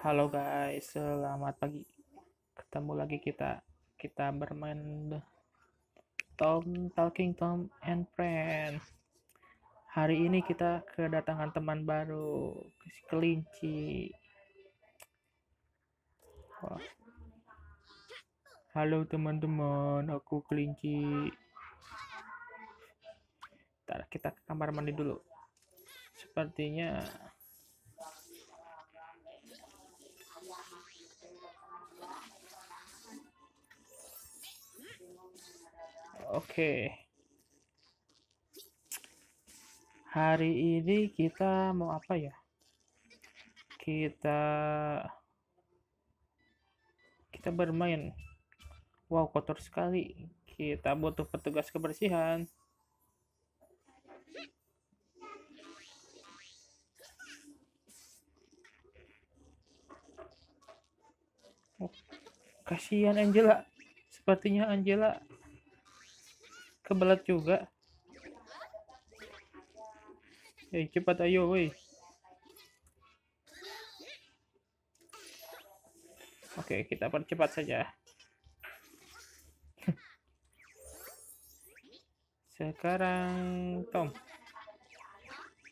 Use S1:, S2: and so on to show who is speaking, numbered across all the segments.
S1: Halo guys, selamat pagi. Ketemu lagi kita. Kita bermain Tom Talking Tom and Friends. Hari ini kita kedatangan teman baru, si kelinci. Halo teman-teman, aku kelinci. Ntar kita ke kamar mandi dulu. Sepertinya oke okay. hari ini kita mau apa ya kita kita bermain wow kotor sekali kita butuh petugas kebersihan oh, kasihan Angela sepertinya Angela kebelat juga eh cepat ayo woi oke kita percepat saja sekarang Tom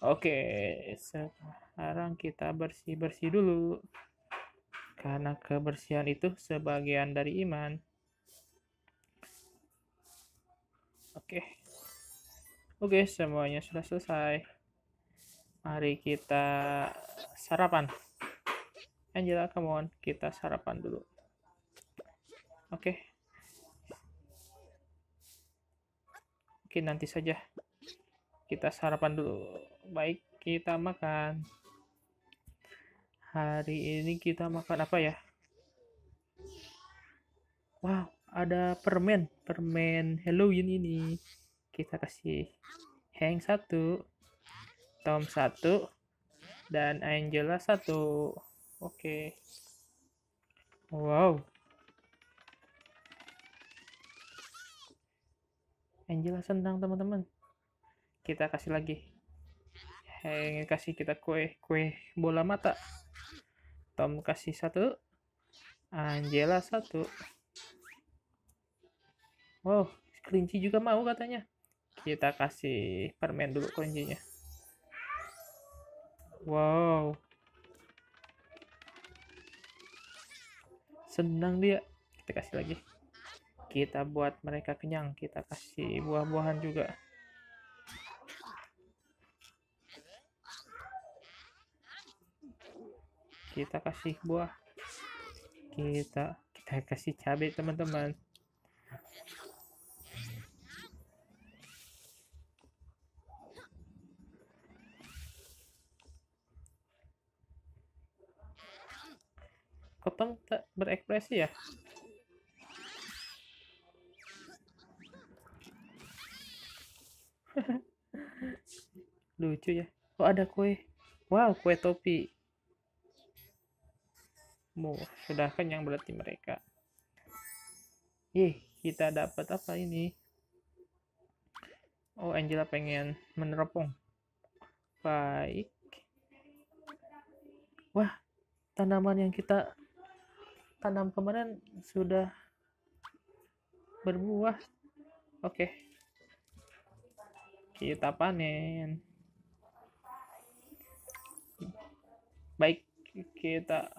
S1: oke sekarang kita bersih-bersih dulu karena kebersihan itu sebagian dari iman Oke. Oke, semuanya sudah selesai. Mari kita sarapan. Angela, come on, kita sarapan dulu. Oke. Oke, nanti saja. Kita sarapan dulu. Baik, kita makan. Hari ini kita makan apa ya? Wow, ada permen permen Halloween ini kita kasih Hank satu Tom satu dan Angela satu oke okay. wow Angela senang teman-teman kita kasih lagi Hank kasih kita kue kue bola mata Tom kasih satu Angela satu Wow, kelinci juga mau katanya. Kita kasih permen dulu kelincinya. Wow. Senang dia. Kita kasih lagi. Kita buat mereka kenyang. Kita kasih buah-buahan juga. Kita kasih buah. Kita kita kasih cabai teman-teman Totem tak berekspresi ya? Lucu ya. Oh ada kue. Wow, kue topi. oh, sudah yang berarti mereka. ih kita dapat apa ini? Oh, Angela pengen meneropong. Baik. Wah, tanaman yang kita tanam kemarin sudah berbuah oke okay. kita panen baik kita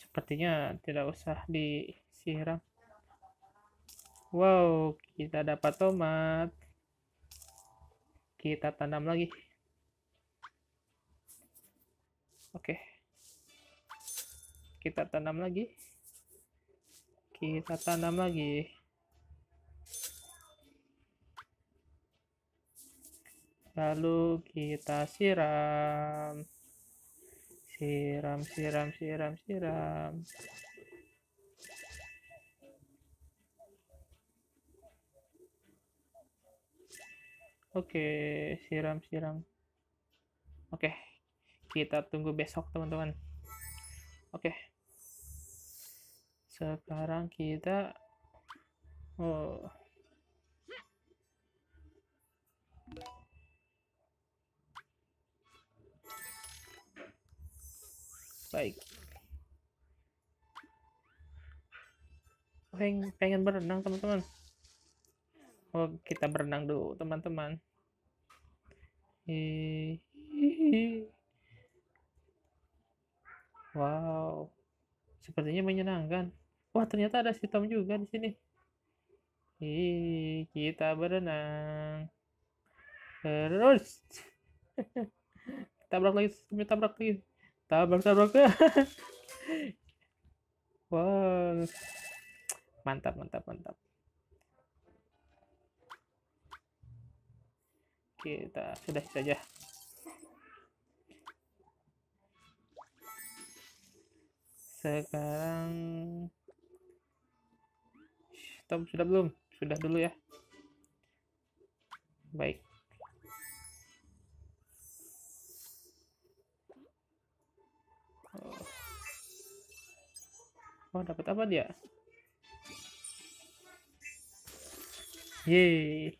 S1: sepertinya tidak usah disiram wow kita dapat tomat kita tanam lagi oke okay kita tanam lagi kita tanam lagi lalu kita siram siram siram siram siram oke siram siram oke kita tunggu besok teman-teman oke sekarang kita oh baik peng pengen berenang teman-teman oh kita berenang dulu teman-teman wow sepertinya menyenangkan Wah, ternyata ada sitom juga di sini. Hi, kita berenang. Terus. tabrak lagi, tabrak lagi. Tabrak, tabrak. Wah. Wow. Mantap, mantap, mantap. Kita sudah saja. Sekarang Stop sudah belum? Sudah dulu ya. Baik. Oh, dapat apa dia? Yeay.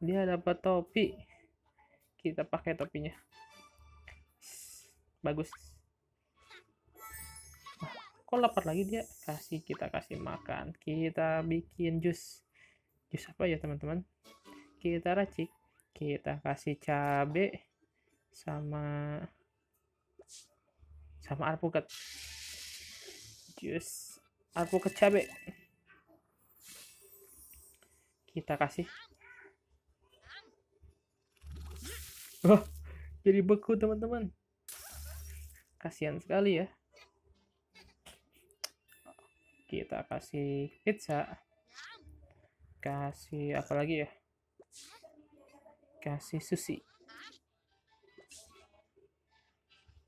S1: Dia dapat topi. Kita pakai topinya. Bagus kok lapar lagi dia kasih kita kasih makan kita bikin jus jus apa ya teman-teman kita racik kita kasih cabe sama sama alpukat jus alpukat cabe kita kasih oh jadi beku teman-teman kasihan sekali ya kita kasih pizza kasih apa lagi ya kasih sushi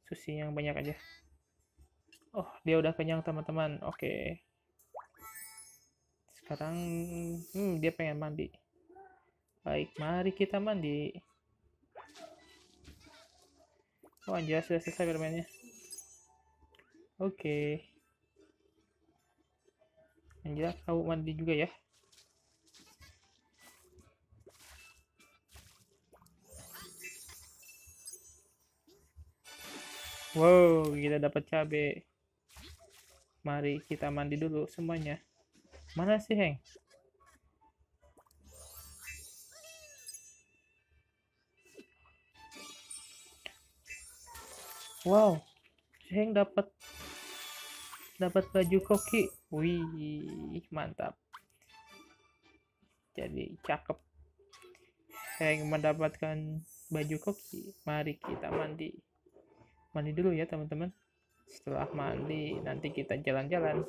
S1: sushi yang banyak aja oh dia udah kenyang teman-teman oke okay. sekarang hmm, dia pengen mandi baik mari kita mandi oh anjir sudah selesai bermainnya oke okay yang jelas tahu mandi juga ya wow kita dapat cabe mari kita mandi dulu semuanya mana sih Heng wow Heng dapat dapat baju koki Wih, mantap. Jadi cakep. Saya ingin mendapatkan baju koki. Mari kita mandi. Mandi dulu ya, teman-teman. Setelah mandi, nanti kita jalan-jalan.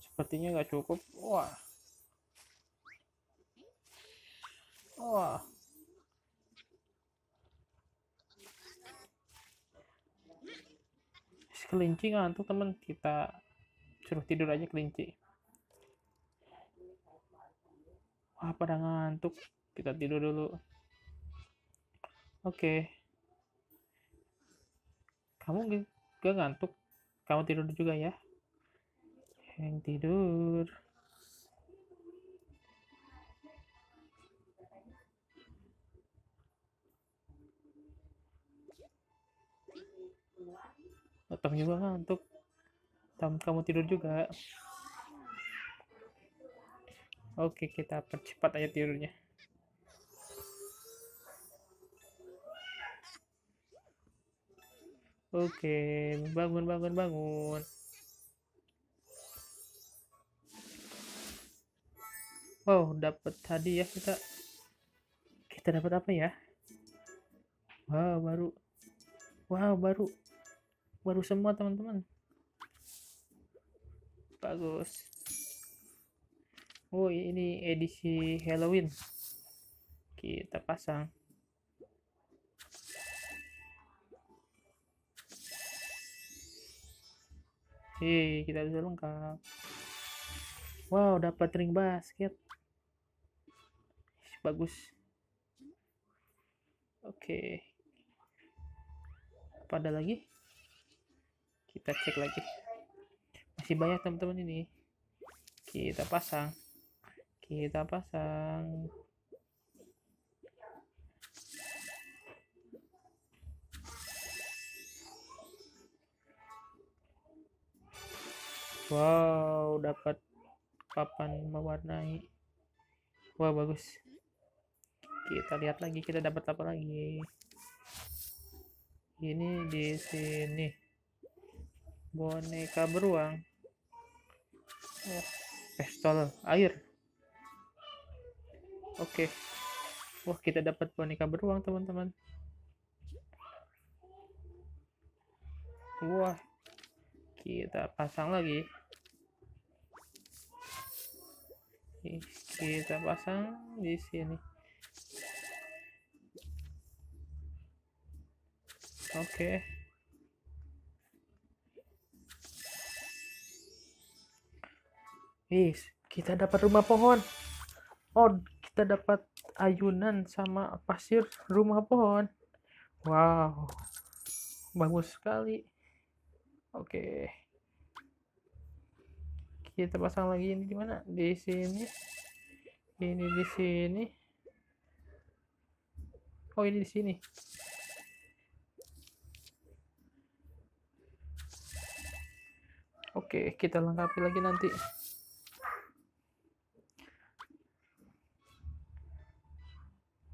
S1: Sepertinya nggak cukup. Wah. Wah. kelinci ngantuk temen kita suruh tidur aja kelinci wah pada ngantuk kita tidur dulu oke okay. kamu gak ngantuk kamu tidur juga ya yang tidur Otong juga ngantuk. Kan tam kamu tidur juga. Oke, kita percepat aja tidurnya. Oke, bangun, bangun, bangun. Wow, dapat tadi ya kita. Kita dapat apa ya? Wow, baru. Wow, baru baru semua teman-teman bagus oh ini edisi Halloween kita pasang Hei, kita bisa lengkap. Wow, dapat ring basket. Bagus. Oke. Okay. Apa ada lagi? kita cek lagi masih banyak teman-teman ini kita pasang kita pasang wow dapat papan mewarnai wah bagus kita lihat lagi kita dapat apa lagi ini di sini boneka beruang eh, pistol air oke okay. wah kita dapat boneka beruang teman-teman wah kita pasang lagi kita pasang di sini oke okay. Is, kita dapat rumah pohon. Oh, kita dapat ayunan sama pasir rumah pohon. Wow. Bagus sekali. Oke. Kita pasang lagi ini di mana? Di sini. Ini di sini. Oh, ini di sini. Oke, kita lengkapi lagi nanti.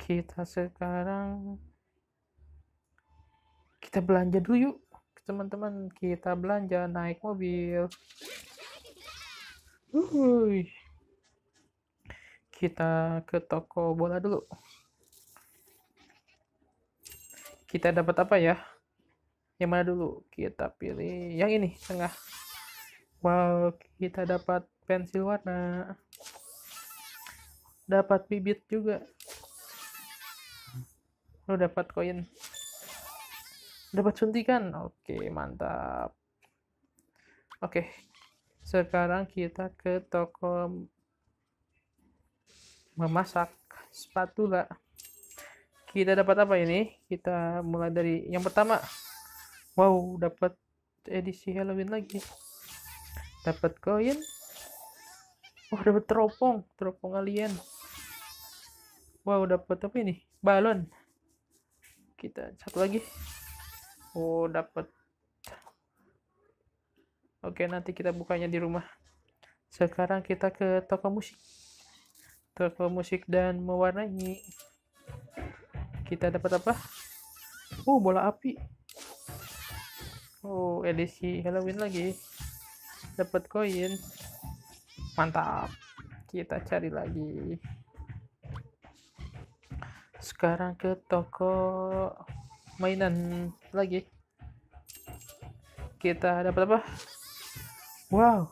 S1: kita sekarang kita belanja dulu yuk teman-teman kita belanja naik mobil Uhuy. kita ke toko bola dulu kita dapat apa ya yang mana dulu kita pilih yang ini tengah wow kita dapat pensil warna dapat bibit juga lo dapat koin dapat suntikan oke mantap oke sekarang kita ke toko memasak spatula kita dapat apa ini kita mulai dari yang pertama wow dapat edisi Halloween lagi dapat koin oh dapat teropong teropong alien wow dapat apa ini balon kita satu lagi oh dapat oke nanti kita bukanya di rumah sekarang kita ke toko musik toko musik dan mewarnai kita dapat apa oh bola api oh edisi Halloween lagi dapat koin mantap kita cari lagi sekarang ke toko mainan lagi kita dapat apa wow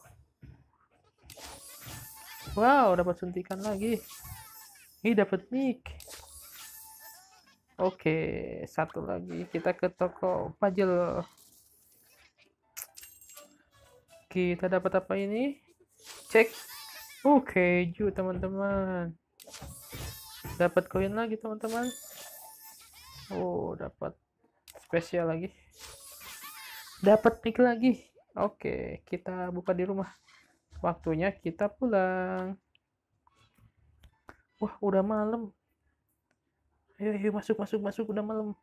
S1: wow dapat suntikan lagi ini dapat nick oke satu lagi kita ke toko puzzle kita dapat apa ini cek oke okay, ju teman-teman dapat koin lagi teman-teman oh dapat spesial lagi dapat pick lagi oke kita buka di rumah waktunya kita pulang wah udah malam ayo ayo masuk masuk masuk udah malam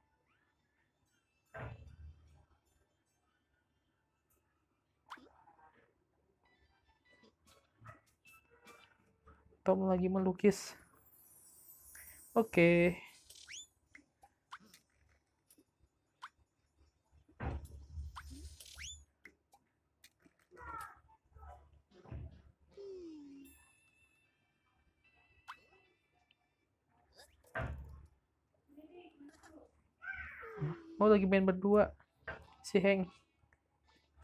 S1: Tom lagi melukis Oke. Okay. Oh lagi main berdua si Heng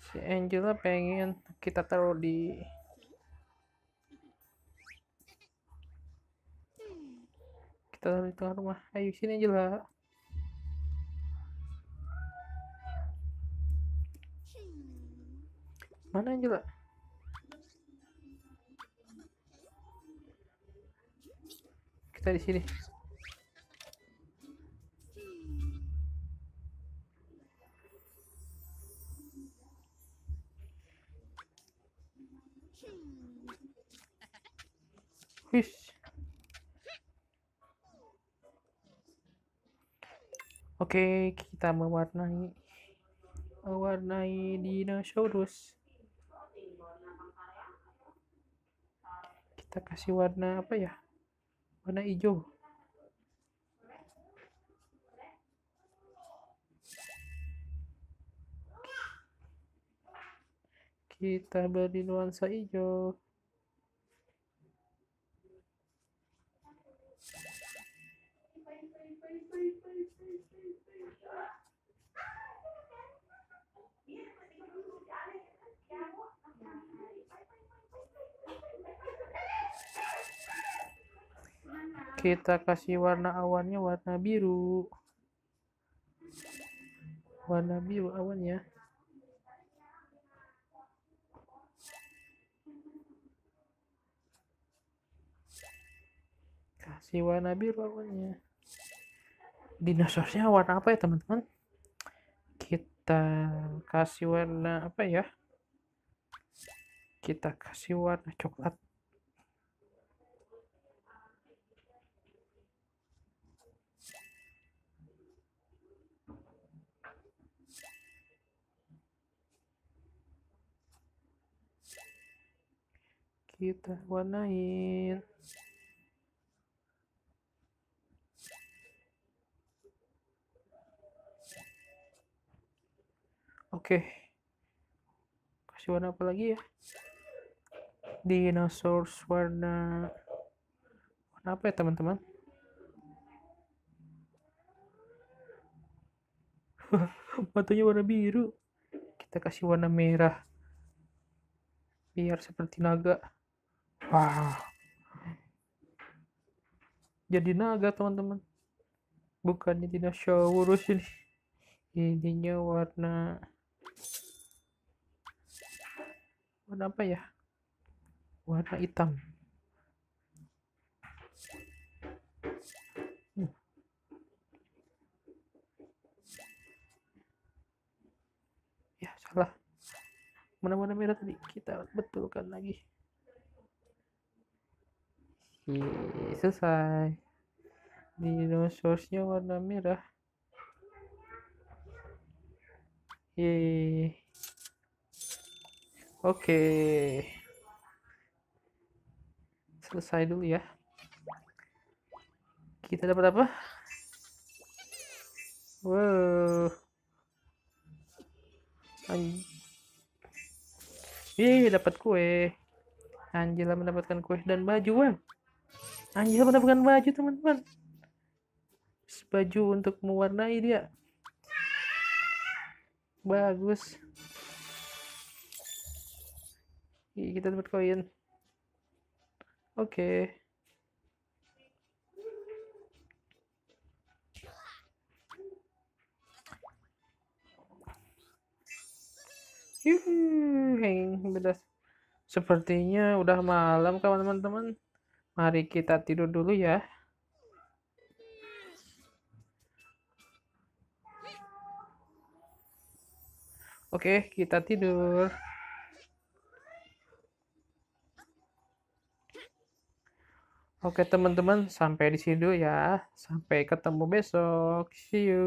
S1: si Angela pengen kita taruh di kita di tengah rumah ayo sini aja lah mana aja lah kita di sini Fish. Oke, kita mewarnai mewarnai dinosaurus. Kita kasih warna apa ya? Warna hijau. Kita beri nuansa hijau. kita kasih warna awannya warna biru warna biru awannya kasih warna biru awannya dinosaurusnya warna apa ya teman-teman kita kasih warna apa ya kita kasih warna coklat kita warnain Oke. Okay. Kasih warna apa lagi ya? Dinosaurus warna warna apa ya teman-teman? Matanya warna biru. Kita kasih warna merah. Biar seperti naga. Wah. Jadi naga teman-teman. Bukannya tidak ini. Ininya warna warna apa ya? Warna hitam. Ya, salah. Mana-mana merah tadi kita betulkan lagi. Oke, selesai. Dinosaurusnya warna merah. Yeay. Oke. Selesai dulu ya. Kita dapat apa? Wow. ih dapat kue. Angela mendapatkan kue dan baju, wow anjir bukan baju teman-teman baju untuk mewarnai dia bagus Ih, kita dapat koin oke okay. Yuhu, hey, bedas. Sepertinya udah malam kawan teman-teman. Mari kita tidur dulu ya. Oke, kita tidur. Oke teman-teman, sampai di sini dulu ya. Sampai ketemu besok. See you.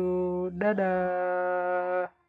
S1: Dadah.